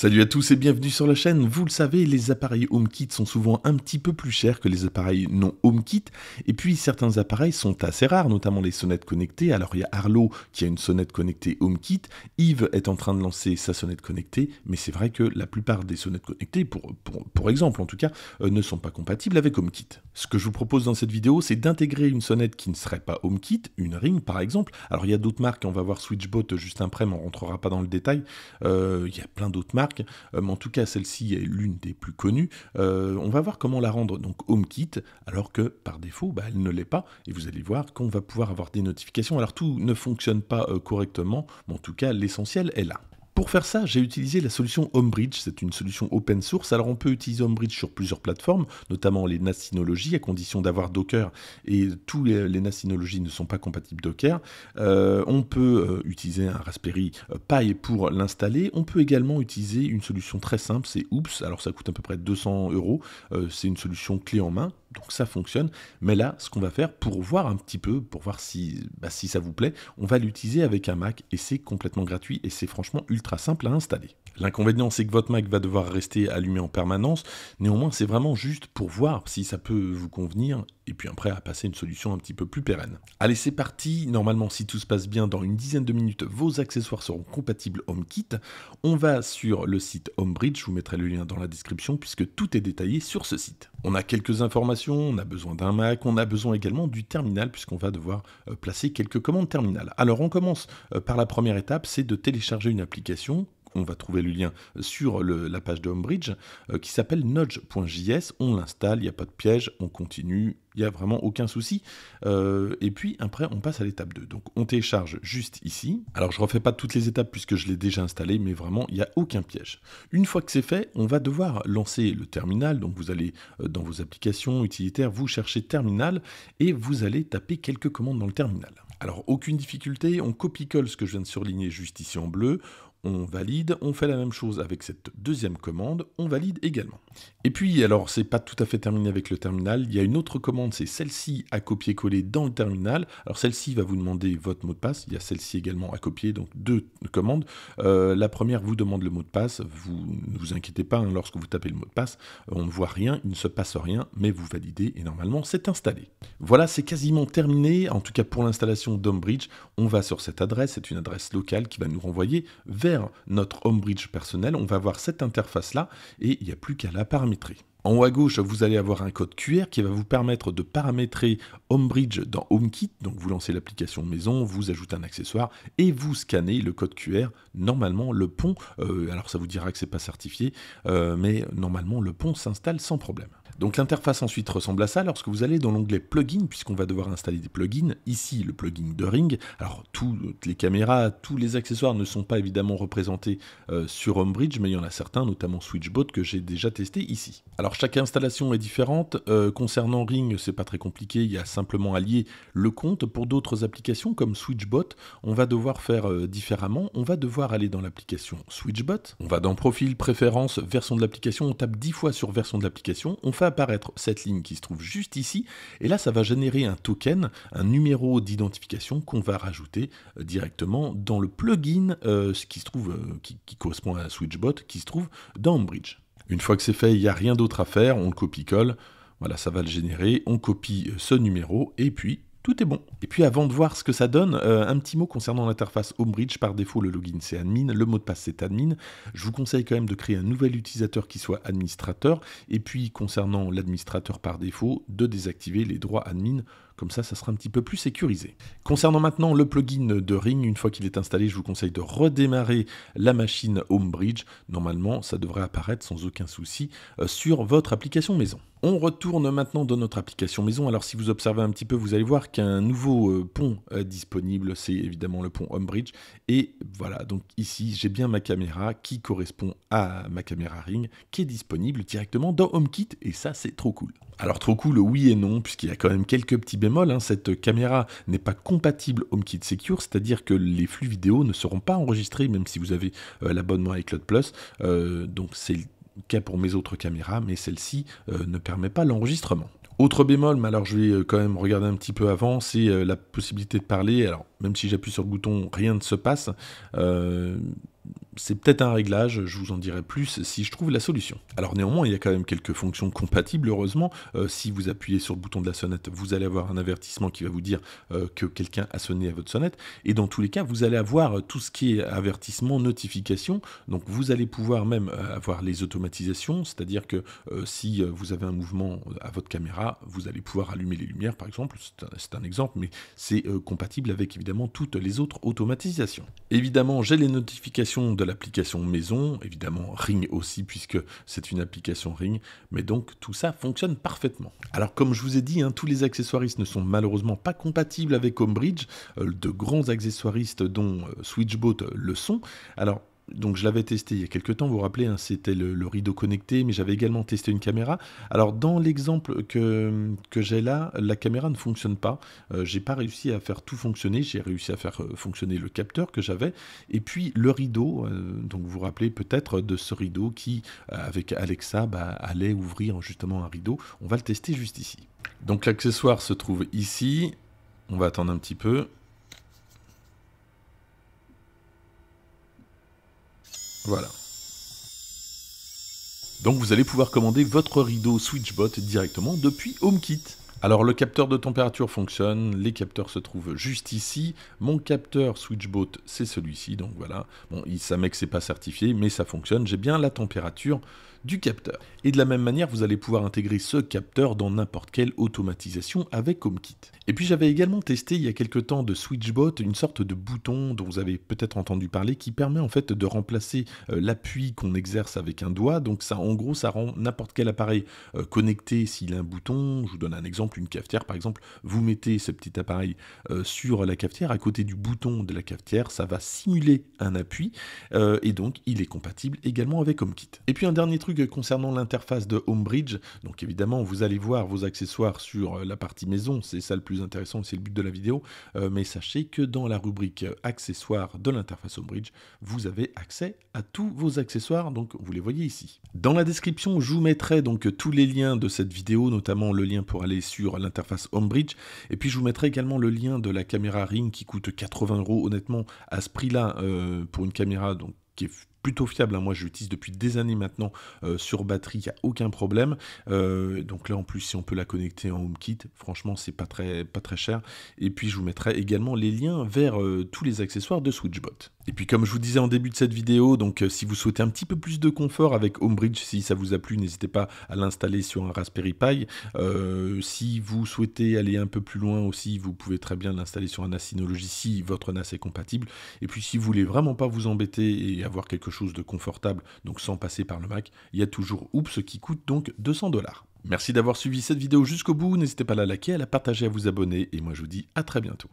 Salut à tous et bienvenue sur la chaîne. Vous le savez, les appareils HomeKit sont souvent un petit peu plus chers que les appareils non HomeKit. Et puis certains appareils sont assez rares, notamment les sonnettes connectées. Alors il y a Arlo qui a une sonnette connectée HomeKit. Yves est en train de lancer sa sonnette connectée. Mais c'est vrai que la plupart des sonnettes connectées, pour, pour, exemple en tout cas, euh, ne sont pas compatibles avec HomeKit. Ce que je vous propose dans cette vidéo, c'est d'intégrer une sonnette qui ne serait pas HomeKit, une Ring par exemple. Alors il y a d'autres marques, on va voir Switchbot juste après, mais on rentrera pas dans le détail. Euh, il y a plein d'autres marques mais euh, en tout cas celle-ci est l'une des plus connues. Euh, on va voir comment la rendre donc HomeKit, alors que par défaut, bah, elle ne l'est pas. Et vous allez voir qu'on va pouvoir avoir des notifications. Alors tout ne fonctionne pas euh, correctement, mais en tout cas l'essentiel est là. Pour faire ça, j'ai utilisé la solution Homebridge, c'est une solution open source. Alors on peut utiliser Homebridge sur plusieurs plateformes, notamment les NAS à condition d'avoir Docker, et tous les, les ne sont pas compatibles Docker. Euh, on peut euh, utiliser un Raspberry euh, Pi pour l'installer. On peut également utiliser une solution très simple, c'est Oops. Alors ça coûte à peu près 200 euros. c'est une solution clé en main donc ça fonctionne. Mais là, ce qu'on va faire pour voir un petit peu, pour voir si, bah, si ça vous plaît, on va l'utiliser avec un Mac et c'est complètement gratuit et c'est franchement ultra simple à installer. L'inconvénient, c'est que votre Mac va devoir rester allumé en permanence. Néanmoins, c'est vraiment juste pour voir si ça peut vous convenir et puis après à passer une solution un petit peu plus pérenne. Allez, c'est parti. Normalement, si tout se passe bien, dans une dizaine de minutes, vos accessoires seront compatibles HomeKit. On va sur le site HomeBridge, je vous mettrai le lien dans la description puisque tout est détaillé sur ce site. On a quelques informations, on a besoin d'un Mac, on a besoin également du terminal puisqu'on va devoir euh, placer quelques commandes terminales. Alors, on commence euh, par la première étape, c'est de télécharger une application on va trouver le lien sur la page de Homebridge, euh, qui s'appelle nudge.js. On l'installe, il n'y a pas de piège, on continue, il n'y a vraiment aucun souci. Euh, et puis après, on passe à l'étape 2. Donc on télécharge juste ici. Alors je ne refais pas toutes les étapes puisque je l'ai déjà installé, mais vraiment, il n'y a aucun piège. Une fois que c'est fait, on va devoir lancer le terminal. Donc vous allez euh, dans vos applications utilitaires, vous cherchez terminal et vous allez taper quelques commandes dans le terminal. Alors aucune difficulté, on copie-colle ce que je viens de surligner juste ici en bleu, on valide, on fait la même chose avec cette deuxième commande, on valide également. Et puis, alors, c'est pas tout à fait terminé avec le terminal, il y a une autre commande, c'est celle-ci à copier-coller dans le terminal. Alors, celle-ci va vous demander votre mot de passe, il y a celle-ci également à copier, donc deux commandes. Euh, la première vous demande le mot de passe, vous ne vous inquiétez pas, hein, lorsque vous tapez le mot de passe, on ne voit rien, il ne se passe rien, mais vous validez et normalement, c'est installé. Voilà, c'est quasiment terminé, en tout cas pour l'installation d'Homebridge, on va sur cette adresse, c'est une adresse locale qui va nous renvoyer vers notre homebridge personnel, on va voir cette interface-là et il n'y a plus qu'à la paramétrer. En haut à gauche, vous allez avoir un code QR qui va vous permettre de paramétrer Homebridge dans HomeKit. Donc vous lancez l'application maison, vous ajoutez un accessoire et vous scannez le code QR. Normalement, le pont, euh, alors ça vous dira que c'est pas certifié, euh, mais normalement le pont s'installe sans problème. Donc l'interface ensuite ressemble à ça lorsque vous allez dans l'onglet plugin, puisqu'on va devoir installer des plugins, ici le plugin de Ring. Alors toutes les caméras, tous les accessoires ne sont pas évidemment représentés euh, sur Homebridge, mais il y en a certains, notamment Switchbot, que j'ai déjà testé ici. Alors chaque installation est différente, euh, concernant Ring c'est pas très compliqué, il y a simplement à lier le compte. Pour d'autres applications comme Switchbot, on va devoir faire euh, différemment, on va devoir aller dans l'application Switchbot, on va dans Profil, Préférences, Version de l'application, on tape 10 fois sur Version de l'application, apparaître cette ligne qui se trouve juste ici, et là ça va générer un token, un numéro d'identification qu'on va rajouter euh, directement dans le plugin euh, qui, se trouve, euh, qui, correspond à SwitchBot, qui se trouve dans Bridge. Une fois que c'est fait, il n'y a rien d'autre à faire, on le copie-colle, voilà, ça va le générer, on copie ce numéro, et puis tout est bon. Et puis avant de voir ce que ça donne, euh, un petit mot concernant l'interface Homebridge. Par défaut, le login c'est admin, le mot de passe c'est admin. Je vous conseille quand même de créer un nouvel utilisateur qui soit administrateur. Et puis concernant l'administrateur par défaut, de désactiver les droits admin comme ça, ça sera un petit peu plus sécurisé. Concernant maintenant le plugin de Ring, une fois qu'il est installé, je vous conseille de redémarrer la machine Homebridge. Normalement, ça devrait apparaître sans aucun souci euh, sur votre application maison. On retourne maintenant dans notre application maison. Alors si vous observez un petit peu, vous allez voir qu'un nouveau euh, pont euh, disponible, c'est évidemment le pont Homebridge. Et voilà, donc ici j'ai bien ma caméra qui correspond à ma caméra Ring, qui est disponible directement dans HomeKit. Et ça c'est trop cool. Alors trop cool, oui et non, puisqu'il y a quand même quelques petits bémols. Hein. Cette caméra n'est pas compatible HomeKit Secure, c'est-à-dire que les flux vidéo ne seront pas enregistrés, même si vous avez euh, l'abonnement avec iCloud Plus. donc c'est cas pour mes autres caméras, mais celle-ci euh, ne permet pas l'enregistrement. Autre bémol, mais alors je vais euh, quand même regarder un petit peu avant, c'est euh, la possibilité de parler. Alors, même si j'appuie sur le bouton, rien ne se passe c'est peut-être un réglage, je vous en dirai plus si je trouve la solution. Alors néanmoins, il y a quand même quelques fonctions compatibles, heureusement. Euh, si vous appuyez sur le bouton de la sonnette, vous allez avoir un avertissement qui va vous dire euh, que quelqu'un a sonné à votre sonnette. Et dans tous les cas, vous allez avoir euh, tout ce qui est avertissement, notification. Donc vous allez pouvoir même avoir les automatisations, c'est-à-dire que si vous avez un mouvement à votre caméra, vous allez pouvoir allumer les lumières, par exemple. C'est un, un, exemple, mais c'est compatible avec évidemment toutes les autres automatisations. Évidemment, j'ai les notifications de l'application maison, évidemment Ring aussi puisque c'est une application Ring, mais donc tout ça fonctionne parfaitement. Alors comme je vous ai dit, hein, tous les accessoiristes ne sont malheureusement pas compatibles avec Homebridge, euh, de grands accessoiristes dont euh, Switchbot euh, le sont. Alors donc je l'avais testé il y a quelques temps, vous vous rappelez, hein, c'était le, rideau connecté, mais j'avais également testé une caméra. Alors dans l'exemple que, j'ai là, la caméra ne fonctionne pas. Je euh, j'ai pas réussi à faire tout fonctionner, j'ai réussi à faire euh, fonctionner le capteur que j'avais, et puis le rideau, euh, donc vous vous rappelez peut-être de ce rideau qui, avec Alexa, bah, allait ouvrir justement un rideau. On va le tester juste ici. Donc l'accessoire se trouve ici, on va attendre un petit peu. Voilà. Donc vous allez pouvoir commander votre rideau SwitchBot directement depuis HomeKit. Alors le capteur de température fonctionne, les capteurs se trouvent juste ici. Mon capteur Switchbot, c'est celui-ci, donc voilà. Bon, il que c'est pas certifié, mais ça fonctionne. J'ai bien la température du capteur. Et de la même manière, vous allez pouvoir intégrer ce capteur dans n'importe quelle automatisation avec HomeKit. Et puis j'avais également testé il y a quelques temps de Switchbot, une sorte de bouton dont vous avez peut-être entendu parler, qui permet en fait de remplacer euh, l'appui qu'on exerce avec un doigt. Donc ça, en gros, ça rend n'importe quel appareil euh, connecté s'il a un bouton. Je vous donne un exemple une cafetière, par exemple, vous mettez ce petit appareil euh, sur la cafetière, à côté du bouton de la cafetière, ça va simuler un appui, euh, et donc il est compatible également avec HomeKit. Et puis un dernier truc concernant l'interface de HomeBridge, donc évidemment vous allez voir vos accessoires sur euh, la partie maison, c'est ça le plus intéressant, c'est le but de la vidéo, mais sachez que dans la rubrique accessoires de l'interface HomeBridge, vous avez accès à tous vos accessoires, donc vous les voyez ici. Dans la description, je vous mettrai donc tous les liens de cette vidéo, notamment le lien pour aller sur l'interface Homebridge. Et puis je vous mettrai également le lien de la caméra Ring qui coûte 80 euros. Honnêtement, à ce prix-là, euh, pour une caméra donc, qui est plutôt fiable. Hein. Moi, je l'utilise depuis des années maintenant euh, sur batterie, il n'y a aucun problème. Euh, donc là, en plus, si on peut la connecter en HomeKit, franchement, c'est pas très, pas très cher. Et puis, je vous mettrai également les liens vers euh, tous les accessoires de Switchbot. Et puis, comme je vous disais en début de cette vidéo, donc si vous souhaitez un petit peu plus de confort avec Homebridge, si ça vous a plu, n'hésitez pas à l'installer sur un Raspberry Pi. si vous souhaitez aller un peu plus loin aussi, vous pouvez très bien l'installer sur un NAS Synology si votre NAS est compatible. Et puis, si vous voulez vraiment pas vous embêter et avoir quelque chose de confortable, donc sans passer par le Mac, il y a toujours Oups qui coûte donc 200 dollars. Merci d'avoir suivi cette vidéo jusqu'au bout, n'hésitez pas à la liker, à la partager, à vous abonner, et moi je vous dis à très bientôt.